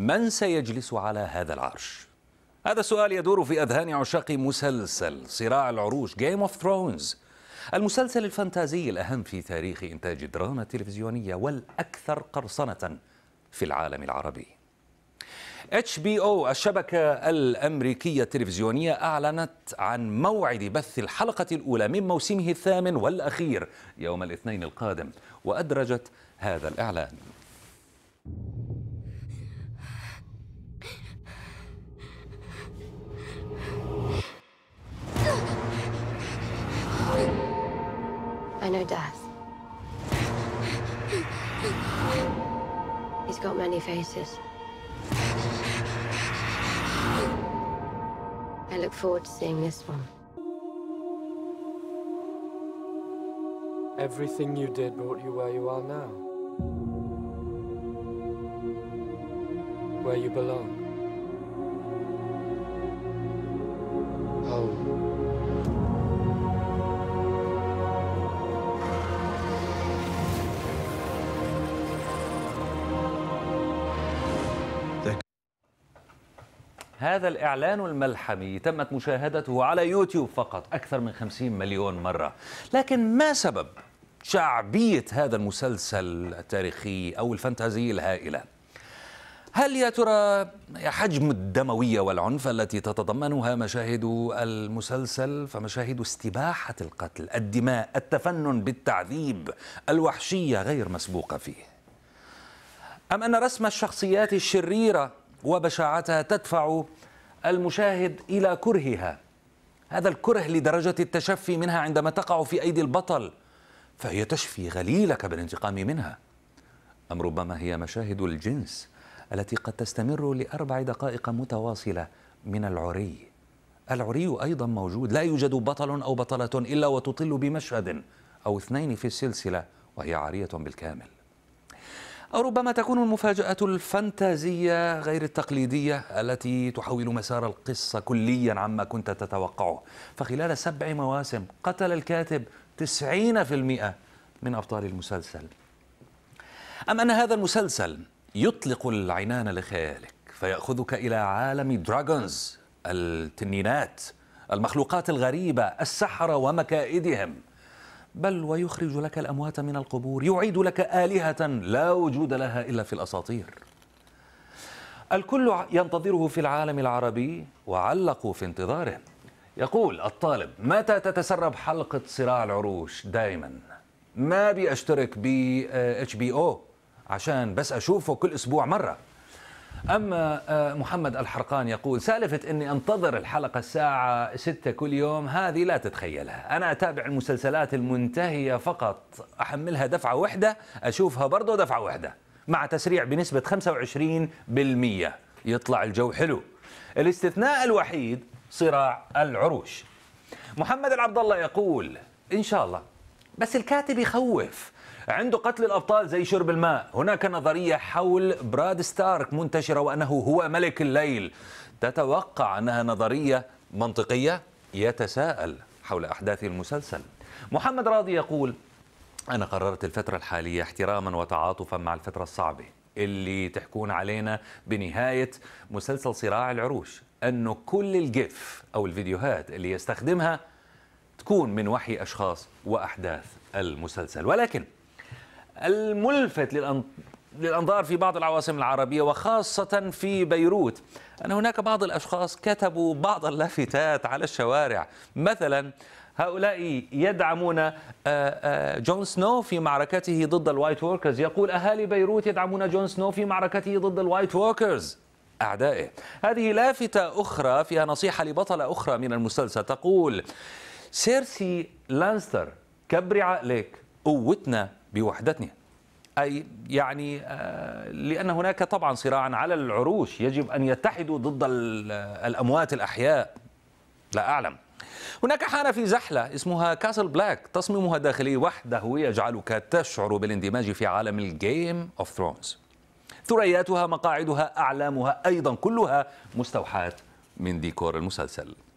من سيجلس على هذا العرش؟ هذا السؤال يدور في أذهان عشاق مسلسل صراع العروش Game of Thrones المسلسل الفانتازي الأهم في تاريخ إنتاج الدراما التلفزيونية والأكثر قرصنة في العالم العربي HBO الشبكة الأمريكية التلفزيونية أعلنت عن موعد بث الحلقة الأولى من موسمه الثامن والأخير يوم الاثنين القادم وأدرجت هذا الإعلان I know death. He's got many faces. I look forward to seeing this one. Everything you did brought you where you are now. Where you belong. هذا الإعلان الملحمي تمت مشاهدته على يوتيوب فقط أكثر من 50 مليون مرة لكن ما سبب شعبية هذا المسلسل التاريخي أو الفانتازي الهائلة هل يا ترى حجم الدموية والعنف التي تتضمنها مشاهد المسلسل فمشاهد استباحة القتل الدماء التفنن بالتعذيب الوحشية غير مسبوقة فيه أم أن رسم الشخصيات الشريرة وبشاعتها تدفع المشاهد إلى كرهها هذا الكره لدرجة التشفي منها عندما تقع في أيدي البطل فهي تشفي غليلك بالانتقام منها أم ربما هي مشاهد الجنس التي قد تستمر لأربع دقائق متواصلة من العري العري أيضا موجود لا يوجد بطل أو بطلة إلا وتطل بمشهد أو اثنين في السلسلة وهي عارية بالكامل أو ربما تكون المفاجأة الفانتازية غير التقليدية التي تحول مسار القصة كليا عما كنت تتوقعه فخلال سبع مواسم قتل الكاتب 90% من أبطال المسلسل أم أن هذا المسلسل يطلق العنان لخيالك فيأخذك إلى عالم دراجونز التنينات المخلوقات الغريبة السحرة ومكائدهم بل ويخرج لك الأموات من القبور يعيد لك آلهة لا وجود لها إلا في الأساطير الكل ينتظره في العالم العربي وعلقوا في انتظاره يقول الطالب متى تتسرب حلقة صراع العروش دائما ما بي اشترك ب اتش بي او عشان بس اشوفه كل اسبوع مره أما آه، محمد الحرقان يقول سالفة أني أنتظر الحلقة الساعة 6 كل يوم هذه لا تتخيلها أنا أتابع المسلسلات المنتهية فقط أحملها دفعة واحدة أشوفها برضو دفعة واحدة مع تسريع بنسبة 25% يطلع الجو حلو الاستثناء الوحيد صراع العروش محمد العبد الله يقول إن شاء الله بس الكاتب يخوف عنده قتل الأبطال زي شرب الماء هناك نظرية حول براد ستارك منتشرة وأنه هو ملك الليل تتوقع أنها نظرية منطقية يتساءل حول أحداث المسلسل محمد راضي يقول أنا قررت الفترة الحالية احتراما وتعاطفا مع الفترة الصعبة اللي تحكون علينا بنهاية مسلسل صراع العروش أنه كل الجيف أو الفيديوهات اللي يستخدمها تكون من وحي أشخاص وأحداث المسلسل ولكن الملفت للأنظار في بعض العواصم العربية وخاصة في بيروت أن هناك بعض الأشخاص كتبوا بعض اللافتات على الشوارع مثلا هؤلاء يدعمون آه، آه، جون سنو في معركته ضد الوايت ووركرز يقول أهالي بيروت يدعمون جون سنو في معركته ضد الوايت ووركرز أعدائه هذه لافتة أخرى فيها نصيحة لبطلة أخرى من المسلسل تقول سيرسي لانستر كبر عقلك قوتنا بوحدتنا أي يعني آه، لأن هناك طبعا صراعا على العروش يجب أن يتحدوا ضد آه، الأموات الأحياء لا أعلم هناك حانة في زحلة اسمها كاسل بلاك تصميمها الداخلي وحده يجعلك تشعر بالاندماج في عالم الجيم اوف ثرونز ثرياتها مقاعدها أعلامها أيضا كلها مستوحاة من ديكور المسلسل